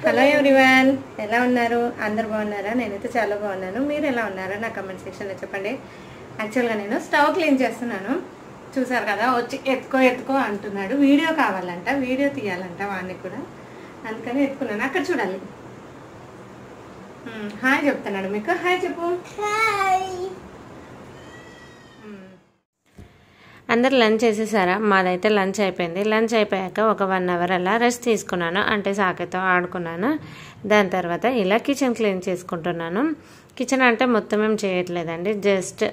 Hello everyone ఎలా ఉన్నారు అందరు బాగున్నారా నేనైతే చాలా బాగున్నాను మీరు ఎలా ఉన్నారా నా కమెంట్ సెక్షన్లో చెప్పండి యాక్చువల్గా నేను స్టవ్ క్లీన్ చేస్తున్నాను చూసారు కదా వచ్చి ఎత్తుకో ఎత్తుకో అంటున్నాడు వీడియో కావాలంట వీడియో తీయాలంట వాడిని కూడా అందుకని ఎత్తుకున్నాను అక్కడ చూడాలి హాయ్ hmm, చెప్తున్నాడు మీకు హాయ్ చెప్పు అందరు లంచ్ చేసేసారా మాదైతే లంచ్ అయిపోయింది లంచ్ అయిపోయాక ఒక వన్ అవర్ అలా రెస్ట్ తీసుకున్నాను అంటే సాకేతో ఆడుకున్నాను దాని తర్వాత ఇలా కిచెన్ క్లీన్ చేసుకుంటున్నాను కిచెన్ అంటే మొత్తం ఏం చేయట్లేదండి జస్ట్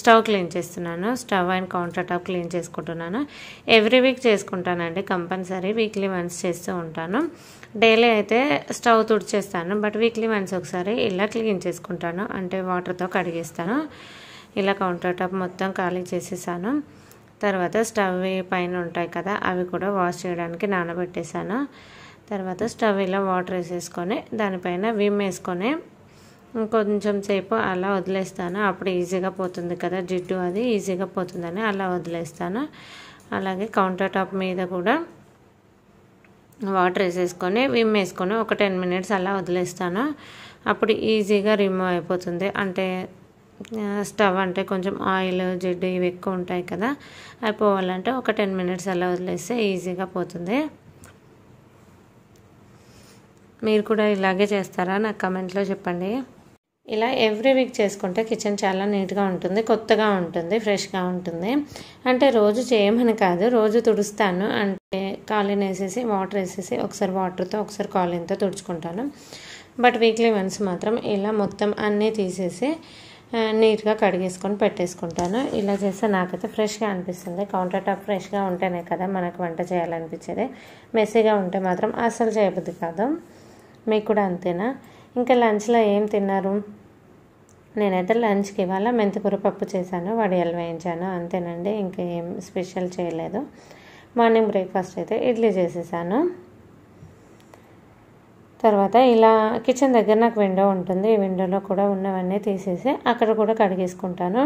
స్టవ్ క్లీన్ చేస్తున్నాను stove and counter top clean చేసుకుంటున్నాను ఎవ్రీ వీక్ చేసుకుంటానండి కంపల్సరీ వీక్లీ వన్స్ చేస్తూ ఉంటాను డైలీ అయితే స్టవ్ తుడిచేస్తాను బట్ వీక్లీ వన్స్ ఒకసారి ఇలా క్లీన్ చేసుకుంటాను అంటే వాటర్తో కడిగిస్తాను ఇలా కౌంటర్ టాప్ మొత్తం ఖాళీ చేసేసాను తర్వాత స్టవ్ పైన ఉంటాయి కదా అవి కూడా వాష్ చేయడానికి నానబెట్టేశాను తర్వాత స్టవ్ ఇలా వాటర్ వేసేసుకొని దానిపైన విమ్ వేసుకొని కొంచెం సేపు అలా వదిలేస్తాను అప్పుడు ఈజీగా పోతుంది కదా జిడ్డు అది ఈజీగా పోతుందని అలా వదిలేస్తాను అలాగే కౌంటర్ టాప్ మీద కూడా వాటర్ వేసేసుకొని విమ్ వేసుకొని ఒక టెన్ మినిట్స్ అలా వదిలేస్తాను అప్పుడు ఈజీగా రిమూవ్ అయిపోతుంది అంటే స్టవ్ అంటే కొంచెం ఆయిల్ జిడ్డు ఇవి ఎక్కువ ఉంటాయి కదా అవి పోవాలంటే ఒక టెన్ మినిట్స్ అలా వదిలేస్తే ఈజీగా పోతుంది మీరు కూడా ఇలాగే చేస్తారా నాకు కమెంట్లో చెప్పండి ఇలా ఎవ్రీ వీక్ చేసుకుంటే కిచెన్ చాలా నీట్గా ఉంటుంది కొత్తగా ఉంటుంది ఫ్రెష్గా ఉంటుంది అంటే రోజు చేయమని కాదు రోజు తుడుస్తాను అంటే కాలిన్ వేసేసి వాటర్ వేసేసి ఒకసారి వాటర్తో ఒకసారి కాలిన్తో తుడుచుకుంటాను బట్ వీక్లీ వన్స్ మాత్రం ఇలా మొత్తం అన్నీ తీసేసి నీట్గా కడిగేసుకొని పెట్టేసుకుంటాను ఇలా చేస్తే నాకైతే ఫ్రెష్గా అనిపిస్తుంది కౌంటర్ టాప్ ఫ్రెష్గా ఉంటేనే కదా మనకు వంట చేయాలనిపించేది మెస్సీగా ఉంటే మాత్రం అస్సలు చేయబుద్ది కాదు మీకు కూడా అంతేనా ఇంకా లంచ్లో ఏం తిన్నారు నేనైతే లంచ్కి ఇవాళ మెంతికూర పప్పు చేశాను వడియాలు వేయించాను అంతేనండి ఇంకేం స్పెషల్ చేయలేదు మార్నింగ్ బ్రేక్ఫాస్ట్ అయితే ఇడ్లీ చేసేసాను తర్వాత ఇలా కిచెన్ దగ్గర నాకు విండో ఉంటుంది ఈ విండోలో కూడా ఉన్నవన్నీ తీసేసి అక్కడ కూడా కడిగేసుకుంటాను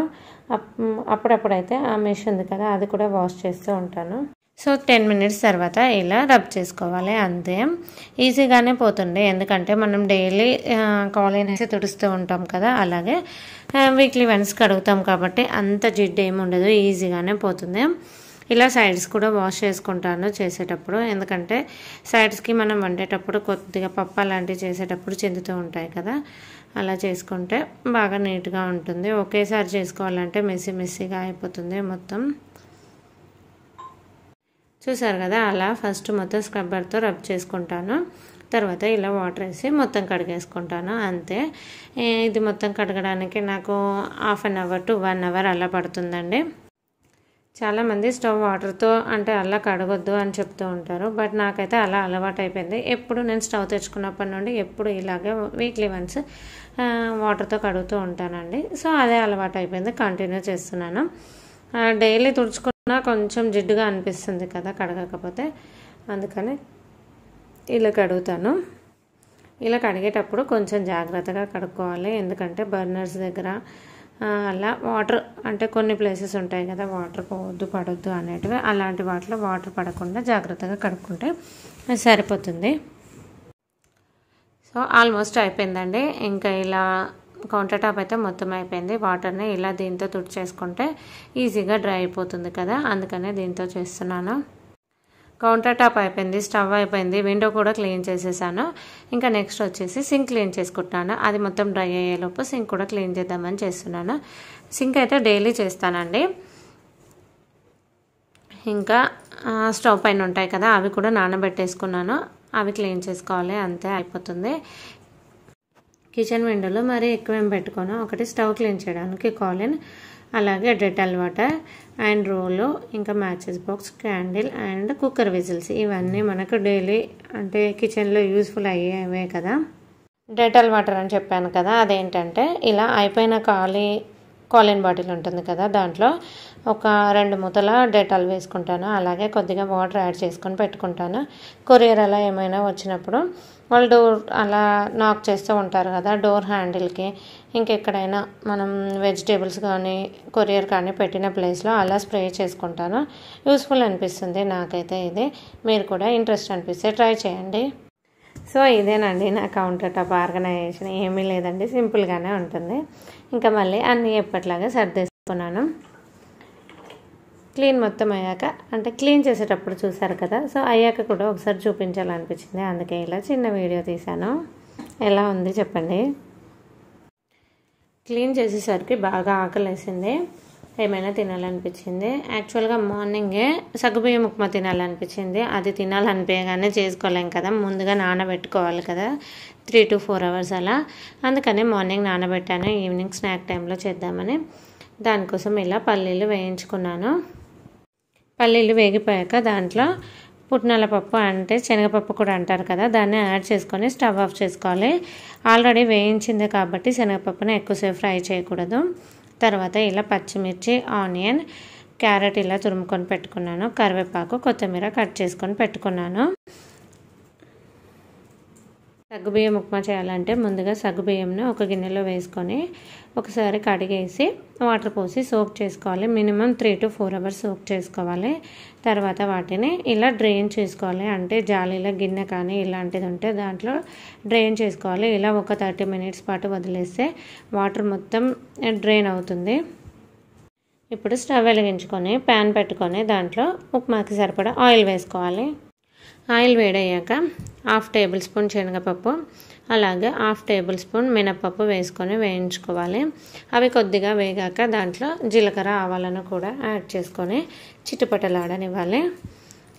అప్పుడప్పుడైతే ఆ మెషిన్ ఉంది కదా అది కూడా వాష్ చేస్తూ ఉంటాను సో టెన్ మినిట్స్ తర్వాత ఇలా రబ్ చేసుకోవాలి అంతే ఈజీగానే పోతుండే ఎందుకంటే మనం డైలీ కాలేజ్ అయితే తుడుస్తూ ఉంటాం కదా అలాగే వీక్లీ వన్స్ కడుగుతాం కాబట్టి అంత జిడ్డు ఏమి ఉండదు ఈజీగానే పోతుంది ఇలా సైడ్స్ కూడా వాష్ చేసుకుంటాను చేసేటప్పుడు ఎందుకంటే సైడ్స్కి మనం వండేటప్పుడు కొద్దిగా పప్పు అలాంటివి చేసేటప్పుడు చెందుతూ ఉంటాయి కదా అలా చేసుకుంటే బాగా నీట్గా ఉంటుంది ఒకేసారి చేసుకోవాలంటే మెస్సి మెస్సిగా అయిపోతుంది మొత్తం చూసారు కదా అలా ఫస్ట్ మొత్తం స్క్రబ్బర్తో రబ్ చేసుకుంటాను తర్వాత ఇలా వాటర్ వేసి మొత్తం కడిగేసుకుంటాను అంతే ఇది మొత్తం కడగడానికి నాకు half an hour to one hour అలా పడుతుందండి చాలామంది స్టవ్ వాటర్తో అంటే అలా కడగొద్దు అని చెప్తూ ఉంటారు బట్ నాకైతే అలా అలవాటు అయిపోయింది ఎప్పుడు నేను స్టవ్ తెచ్చుకున్నప్పటి నుండి ఎప్పుడు ఇలాగే వీక్లీ వన్స్ వాటర్తో కడుగుతూ ఉంటానండి సో అదే అలవాటు అయిపోయింది కంటిన్యూ చేస్తున్నాను డైలీ తుడుచుకున్నా కొంచెం జిడ్డుగా అనిపిస్తుంది కదా కడగకపోతే అందుకని ఇలా కడుగుతాను ఇలా కడిగేటప్పుడు కొంచెం జాగ్రత్తగా కడుక్కోవాలి ఎందుకంటే బర్నర్స్ దగ్గర అలా వాటర్ అంటే కొన్ని ప్లేసెస్ ఉంటాయి కదా వాటర్ పోవద్దు పడొద్దు అనేటివి అలాంటి వాటిలో వాటర్ పడకుండా జాగ్రత్తగా కడుక్కుంటే సరిపోతుంది సో ఆల్మోస్ట్ అయిపోయిందండి ఇంకా ఇలా కౌంటర్ టాప్ అయితే మొత్తం అయిపోయింది వాటర్ని ఇలా దీంతో తుడిచేసుకుంటే ఈజీగా డ్రై అయిపోతుంది కదా అందుకనే దీంతో చేస్తున్నాను కౌంటర్ టాప్ అయిపోయింది స్టవ్ అయిపోయింది విండో కూడా క్లీన్ చేసేసాను ఇంకా నెక్స్ట్ వచ్చేసి సింక్ క్లీన్ చేసుకుంటున్నాను అది మొత్తం డ్రై అయ్యేలోపు సింక్ కూడా క్లీన్ చేద్దామని చేస్తున్నాను సింక్ అయితే డైలీ చేస్తానండి ఇంకా స్టవ్ పైన ఉంటాయి కదా అవి కూడా నానబెట్టేసుకున్నాను అవి క్లీన్ చేసుకోవాలి అంతే అయిపోతుంది కిచెన్ విండోలో మరీ ఎక్కువ ఏం పెట్టుకోను ఒకటి స్టవ్ క్లీన్ చేయడానికి కాలిన్ అలాగే డెటాల్ వాటర్ అండ్ రోలు ఇంకా matches box candle and cooker whistles ఇవన్నీ మనకు డైలీ అంటే కిచెన్లో యూస్ఫుల్ అయ్యేవే కదా డెటాల్ వాటర్ అని చెప్పాను కదా అదేంటంటే ఇలా అయిపోయిన ఖాళీ కాలిన్ బాటిల్ ఉంటుంది కదా దాంట్లో ఒక రెండు మూతల డెటాల్ వేసుకుంటాను అలాగే కొద్దిగా వాటర్ యాడ్ చేసుకొని పెట్టుకుంటాను కొరియర్ అలా ఏమైనా వచ్చినప్పుడు వాళ్ళు డోర్ అలా నాక్ చేస్తూ ఉంటారు కదా డోర్ హ్యాండిల్కి ఇంకెక్కడైనా మనం వెజిటేబుల్స్ కానీ కొరియర్ కానీ పెట్టిన ప్లేస్లో అలా స్ప్రే చేసుకుంటాను యూస్ఫుల్ అనిపిస్తుంది నాకైతే ఇది మీరు కూడా ఇంట్రెస్ట్ అనిపిస్తే ట్రై చేయండి సో ఇదేనండి నా కౌంటర్ టాప్ ఆర్గనైజేషన్ ఏమీ లేదండి సింపుల్గానే ఉంటుంది ఇంకా మళ్ళీ అన్నీ ఎప్పట్లాగా సర్దేసుకున్నాను క్లీన్ మొత్తం అయ్యాక అంటే క్లీన్ చేసేటప్పుడు చూసారు కదా సో అయ్యాక కూడా ఒకసారి చూపించాలనిపించింది అందుకే ఇలా చిన్న వీడియో తీశాను ఎలా ఉంది చెప్పండి క్లీన్ చేసేసరికి బాగా ఆకలేసింది ఏమైనా తినాలనిపించింది యాక్చువల్గా మార్నింగే సగ్గుబియ్యం ఉప్మా తినాలనిపించింది అది తినాలనిపించగానే చేసుకోలేం కదా ముందుగా నానబెట్టుకోవాలి కదా త్రీ టు ఫోర్ అవర్స్ అలా అందుకనే మార్నింగ్ నానబెట్టాను ఈవినింగ్ స్నాక్ టైంలో చేద్దామని దానికోసం ఇలా పల్లీలు వేయించుకున్నాను పల్లీలు వేగిపోయాక దాంట్లో పుట్నాల పప్పు అంటే శనగపప్పు కూడా అంటారు కదా దాన్ని యాడ్ చేసుకొని స్టవ్ ఆఫ్ చేసుకోవాలి ఆల్రెడీ వేయించింది కాబట్టి శనగపప్పును ఎక్కువసేపు ఫ్రై చేయకూడదు తర్వాత ఇలా పచ్చిమిర్చి ఆనియన్ క్యారెట్ ఇలా తురుముకొని పెట్టుకున్నాను కరివేపాకు కొత్తిమీర కట్ చేసుకొని పెట్టుకున్నాను సగ్గుబియ్యం ఉప్మా చేయాలంటే ముందుగా సగ్గుబియ్యంను ఒక గిన్నెలో వేసుకొని ఒకసారి కడిగేసి వాటర్ పోసి సోక్ చేసుకోవాలి minimum three to four hours soak చేసుకోవాలి తర్వాత వాటిని ఇలా డ్రైన్ చేసుకోవాలి అంటే జాలీలో గిన్నె కానీ ఇలాంటిది ఉంటే దాంట్లో డ్రైన్ చేసుకోవాలి ఇలా ఒక థర్టీ మినిట్స్ పాటు వదిలేస్తే వాటర్ మొత్తం డ్రైన్ అవుతుంది ఇప్పుడు స్టవ్ వెలిగించుకొని ప్యాన్ పెట్టుకొని దాంట్లో ఉప్మాకి సరిపడా ఆయిల్ వేసుకోవాలి ఆయిల్ వేడయ్యాక హాఫ్ టేబుల్ స్పూన్ శనగపప్పు అలాగే హాఫ్ టేబుల్ స్పూన్ మినపప్పు వేసుకొని వేయించుకోవాలి అవి కొద్దిగా వేగాక దాంట్లో జీలకర్ర ఆవాలను కూడా యాడ్ చేసుకొని చిట్టుపటలాడనివ్వాలి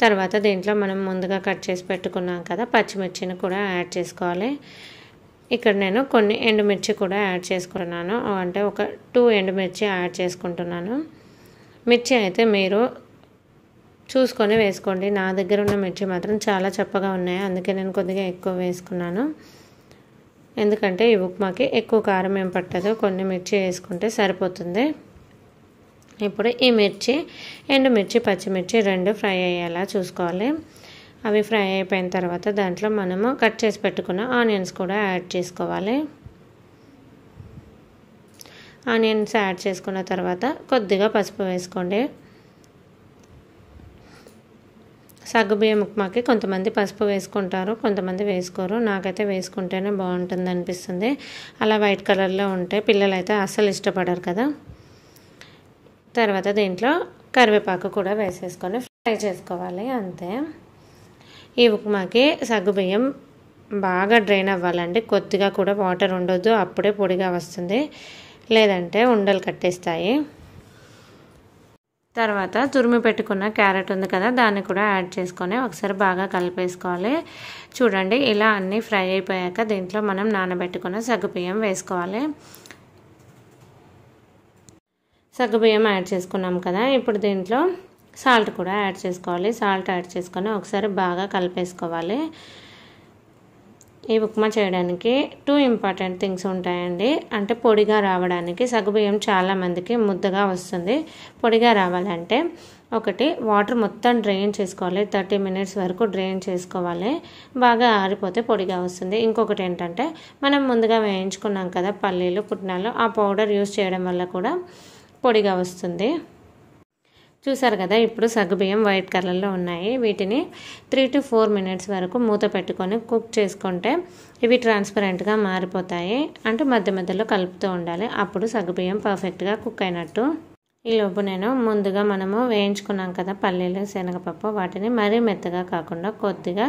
తర్వాత దీంట్లో మనం ముందుగా కట్ చేసి పెట్టుకున్నాం కదా పచ్చిమిర్చిని కూడా యాడ్ చేసుకోవాలి ఇక్కడ నేను కొన్ని ఎండుమిర్చి కూడా యాడ్ చేసుకున్నాను అంటే ఒక టూ ఎండుమిర్చి యాడ్ చేసుకుంటున్నాను మిర్చి అయితే మీరు చూసుకొని వేసుకోండి నా దగ్గర ఉన్న మిర్చి మాత్రం చాలా చప్పగా ఉన్నాయి అందుకే నేను కొద్దిగా ఎక్కువ వేసుకున్నాను ఎందుకంటే ఈ ఉప్మాకి ఎక్కువ కారం ఏం పట్టదు కొన్ని మిర్చి వేసుకుంటే సరిపోతుంది ఇప్పుడు ఈ మిర్చి ఎండు మిర్చి పచ్చిమిర్చి రెండు ఫ్రై అయ్యేలా చూసుకోవాలి అవి ఫ్రై అయిపోయిన తర్వాత దాంట్లో మనము కట్ చేసి పెట్టుకున్న ఆనియన్స్ కూడా యాడ్ చేసుకోవాలి ఆనియన్స్ యాడ్ చేసుకున్న తర్వాత కొద్దిగా పసుపు వేసుకోండి సగ్గుబియ్యం ఉప్మాకి కొంతమంది పసుపు వేసుకుంటారు కొంతమంది వేసుకోరు నాకైతే వేసుకుంటేనే బాగుంటుంది అనిపిస్తుంది అలా వైట్ కలర్లో ఉంటే పిల్లలు అయితే అస్సలు ఇష్టపడరు కదా తర్వాత దీంట్లో కరివేపాకు కూడా వేసేసుకొని ఫ్రై చేసుకోవాలి అంతే ఈ ఉప్మాకి సగ్గుబియ్యం బాగా డ్రైన్ అవ్వాలండి కొద్దిగా కూడా వాటర్ ఉండొద్దు అప్పుడే పొడిగా వస్తుంది లేదంటే ఉండలు కట్టేస్తాయి తర్వాత తురిమి పెట్టుకున్న క్యారెట్ ఉంది కదా దాన్ని కూడా యాడ్ చేసుకొని ఒకసారి బాగా కలిపేసుకోవాలి చూడండి ఇలా అన్నీ ఫ్రై అయిపోయాక దీంట్లో మనం నానబెట్టుకున్న సగ్గుబియ్యం వేసుకోవాలి సగ్గుబియ్యం యాడ్ చేసుకున్నాం కదా ఇప్పుడు దీంట్లో సాల్ట్ కూడా యాడ్ చేసుకోవాలి సాల్ట్ యాడ్ చేసుకొని ఒకసారి బాగా కలిపేసుకోవాలి ఈ ఉప్మా చేయడానికి టూ ఇంపార్టెంట్ థింగ్స్ ఉంటాయండి అంటే పొడిగా రావడానికి సగ్గుబియ్యం చాలామందికి ముద్దగా వస్తుంది పొడిగా రావాలంటే ఒకటి వాటర్ మొత్తం డ్రైన్ చేసుకోవాలి థర్టీ మినిట్స్ వరకు డ్రైన్ చేసుకోవాలి బాగా ఆరిపోతే పొడిగా వస్తుంది ఇంకొకటి ఏంటంటే మనం ముందుగా వేయించుకున్నాం కదా పల్లీలు పుట్నాలు ఆ పౌడర్ యూస్ చేయడం వల్ల కూడా పొడిగా వస్తుంది చూసారు కదా ఇప్పుడు సగ్గుబియ్యం వైట్ కలర్లో ఉన్నాయి వీటిని త్రీ టు ఫోర్ మినిట్స్ వరకు మూత పెట్టుకొని కుక్ చేసుకుంటే ఇవి ట్రాన్స్పరెంట్గా మారిపోతాయి అంటే మధ్య మధ్యలో కలుపుతూ ఉండాలి అప్పుడు సగ్గుబియ్యం పర్ఫెక్ట్గా కుక్ అయినట్టు ఈ లోపు నేను ముందుగా మనము వేయించుకున్నాం కదా పల్లీలు శనగపప్పు వాటిని మరీ మెత్తగా కాకుండా కొద్దిగా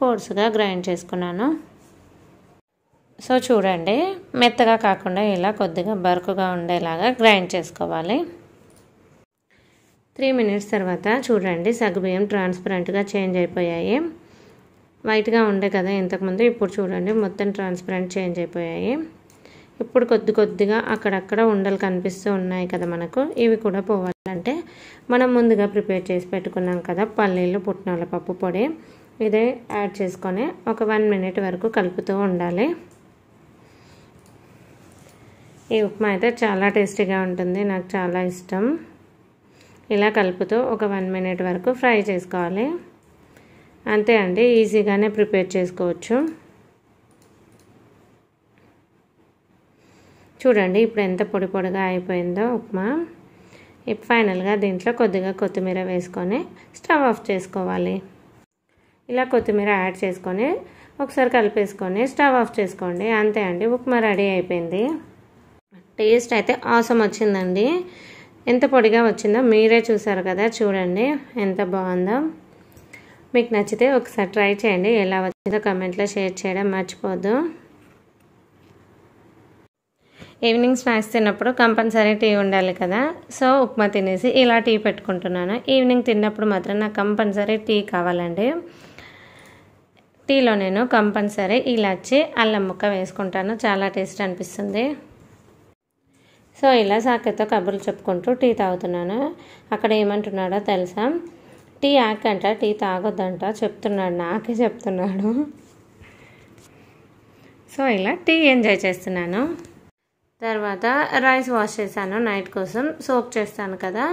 కోర్సుగా గ్రైండ్ చేసుకున్నాను సో చూడండి మెత్తగా కాకుండా ఇలా కొద్దిగా బరుకుగా ఉండేలాగా గ్రైండ్ చేసుకోవాలి త్రీ మినిట్స్ తర్వాత చూడండి సగ్గుబియ్యం ట్రాన్స్పరెంట్గా చేంజ్ అయిపోయాయి వైట్గా ఉండే కదా ఇంతకుముందు ఇప్పుడు చూడండి మొత్తం ట్రాన్స్పరెంట్ చేంజ్ అయిపోయాయి ఇప్పుడు కొద్ది కొద్దిగా అక్కడక్కడ ఉండలు కనిపిస్తూ ఉన్నాయి కదా మనకు ఇవి కూడా పోవాలంటే మనం ముందుగా ప్రిపేర్ చేసి పెట్టుకున్నాం కదా పల్లీలు పుట్నాల పప్పు పొడి ఇదే యాడ్ చేసుకొని ఒక వన్ మినిట్ వరకు కలుపుతూ ఉండాలి ఈ ఉప్మా అయితే చాలా టేస్టీగా ఉంటుంది నాకు చాలా ఇష్టం ఇలా కలుపుతూ ఒక వన్ మినిట్ వరకు ఫ్రై చేసుకోవాలి అంతే అండి ఈజీగానే ప్రిపేర్ చేసుకోవచ్చు చూడండి ఇప్పుడు ఎంత పొడి పొడిగా అయిపోయిందో ఉప్మా ఇప్పుడు ఫైనల్గా దీంట్లో కొద్దిగా కొత్తిమీర వేసుకొని స్టవ్ ఆఫ్ చేసుకోవాలి ఇలా కొత్తిమీర యాడ్ చేసుకొని ఒకసారి కలిపేసుకొని స్టవ్ ఆఫ్ చేసుకోండి అంతే అండి ఉప్మా రెడీ అయిపోయింది టేస్ట్ అయితే ఆసం వచ్చిందండి ఎంత పొడిగా వచ్చిందో మీరే చూసారు కదా చూడండి ఎంత బాగుందో మీకు నచ్చితే ఒకసారి ట్రై చేయండి ఎలా వచ్చిందో కమెంట్లో షేర్ చేయడం మర్చిపోద్దు ఈవినింగ్ స్నాక్స్ తిన్నప్పుడు కంపల్సరీ టీ ఉండాలి కదా సో ఉప్మా తినేసి ఇలా టీ పెట్టుకుంటున్నాను ఈవినింగ్ తిన్నప్పుడు మాత్రం నాకు కంపల్సరీ టీ కావాలండి టీలో నేను కంపల్సరీ ఇలాచి అల్లం ముక్క వేసుకుంటాను చాలా టేస్ట్ అనిపిస్తుంది సో ఇలా సాకితో కబుర్లు చెప్పుకుంటూ టీ తాగుతున్నాను అక్కడ ఏమంటున్నాడో తెలుసా టీ ఆకంట టీ తాగొద్దంట చెప్తున్నాడు నాకే చెప్తున్నాడు సో ఇలా టీ ఎంజాయ్ చేస్తున్నాను తర్వాత రైస్ వాష్ చేశాను నైట్ కోసం సోక్ చేస్తాను కదా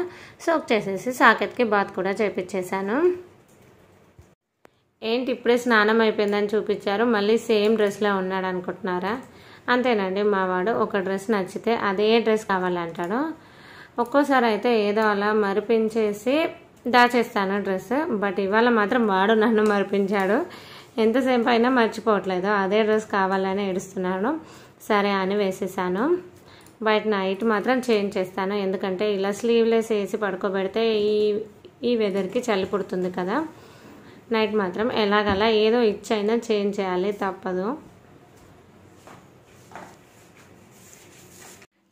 సోక్ చేసేసి సాకెత్కి బాత్ కూడా చేపించేశాను ఏంటి ఇప్పుడే స్నానం అయిపోయిందని చూపించారు మళ్ళీ సేమ్ డ్రెస్లో ఉన్నాడు అనుకుంటున్నారా అంతేనండి మావాడు ఒక డ్రెస్ నచ్చితే అదే డ్రెస్ కావాలంటాడు ఒక్కోసారి అయితే ఏదో అలా మరిపించేసి దాచేస్తాను డ్రెస్ బట్ ఇవాళ మాత్రం వాడు నన్ను మరిపించాడు ఎంతసేపు అయినా మర్చిపోవట్లేదు అదే డ్రెస్ కావాలని ఏడుస్తున్నాడు సరే అని వేసేసాను బయట నైట్ మాత్రం చేంజ్ చేస్తాను ఎందుకంటే ఇలా స్లీవ్లెస్ వేసి పడుకోబెడితే ఈ ఈ వెదర్కి చలి పుడుతుంది కదా నైట్ మాత్రం ఎలాగలా ఏదో ఇచ్చైనా చేంజ్ చేయాలి తప్పదు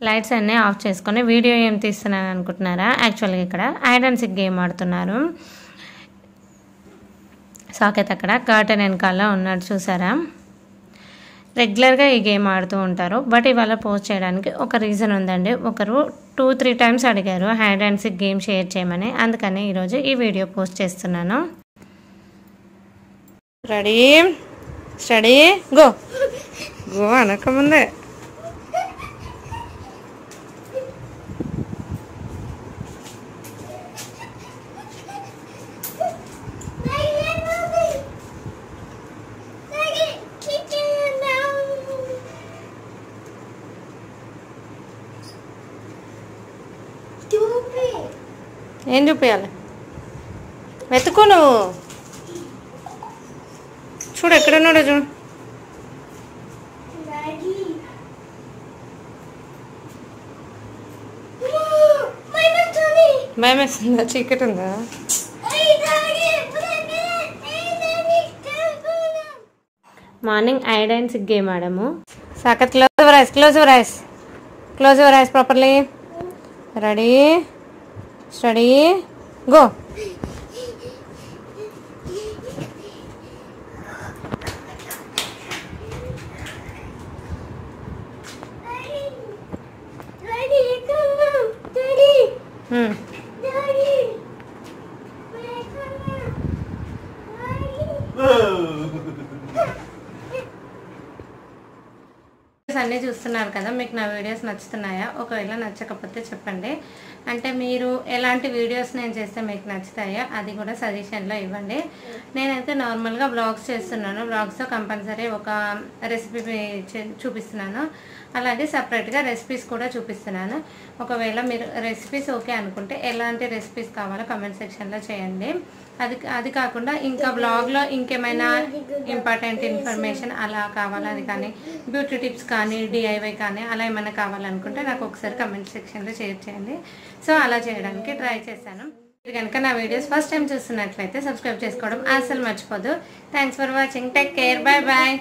లైట్స్ అన్నీ ఆఫ్ చేసుకొని వీడియో ఏం తీస్తున్నాను అనుకుంటున్నారా యాక్చువల్గా ఇక్కడ యాడ్ గేమ్ ఆడుతున్నారు సాకేత్ అక్కడ కర్టన్ వెనకాల ఉన్నాడు చూసారా రెగ్యులర్గా ఈ గేమ్ ఆడుతూ ఉంటారు బట్ ఇవాళ పోస్ట్ చేయడానికి ఒక రీజన్ ఉందండి ఒకరు టూ త్రీ టైమ్స్ అడిగారు hide and seek game share చేయమని అందుకని ఈరోజు ఈ వీడియో పోస్ట్ చేస్తున్నాను రెడీ స్టడీ గో గో అనకముందే ఏం చూపించాలి వెతుకు నువ్వు చూడు ఎక్కడున్నాడు చూడు భయం వేస్తుందా చీకటి ఉందా మార్నింగ్ ఐడైన్ సిగ్ గేమ్ ఆడాము సాక close rice close rice close rice properly ready steady go hmm. అన్నీ చూస్తున్నారు కదా మీకు నా వీడియోస్ నచ్చుతున్నాయా ఒకవేళ నచ్చకపోతే చెప్పండి అంటే మీరు ఎలాంటి వీడియోస్ నేను చేస్తే మీకు నచ్చుతాయో అది కూడా సజెషన్లో ఇవ్వండి నేనైతే నార్మల్గా బ్లాగ్స్ చేస్తున్నాను బ్లాగ్స్తో కంపల్సరీ ఒక రెసిపీ చూపిస్తున్నాను అలాగే సపరేట్గా రెసిపీస్ కూడా చూపిస్తున్నాను ఒకవేళ మీరు రెసిపీస్ ఓకే అనుకుంటే ఎలాంటి రెసిపీస్ కావాలో కమెంట్ సెక్షన్లో చేయండి అది అది కాకుండా ఇంకా బ్లాగ్లో ఇంకేమైనా ఇంపార్టెంట్ ఇన్ఫర్మేషన్ అలా కావాలా అది కానీ బ్యూటీ టిప్స్ కానీ డిఐవై కానీ అలా ఏమైనా కావాలనుకుంటే నాకు ఒకసారి కమెంట్ సెక్షన్లో షేర్ చేయండి సో అలా చేయడానికి ట్రై చేశాను మీరు కనుక నా వీడియోస్ ఫస్ట్ టైం చూస్తున్నట్లయితే సబ్స్క్రైబ్ చేసుకోవడం అసలు మర్చిపోదు thanks for watching take care bye bye